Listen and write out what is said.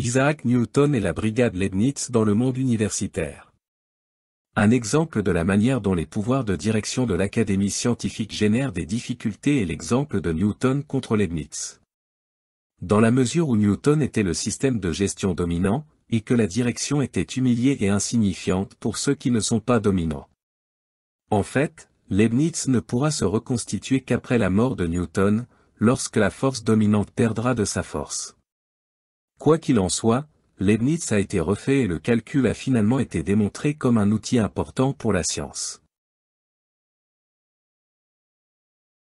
Isaac Newton et la brigade Leibniz dans le monde universitaire. Un exemple de la manière dont les pouvoirs de direction de l'académie scientifique génèrent des difficultés est l'exemple de Newton contre Leibniz. Dans la mesure où Newton était le système de gestion dominant, et que la direction était humiliée et insignifiante pour ceux qui ne sont pas dominants. En fait, Leibniz ne pourra se reconstituer qu'après la mort de Newton, lorsque la force dominante perdra de sa force. Quoi qu'il en soit, Leibniz a été refait et le calcul a finalement été démontré comme un outil important pour la science.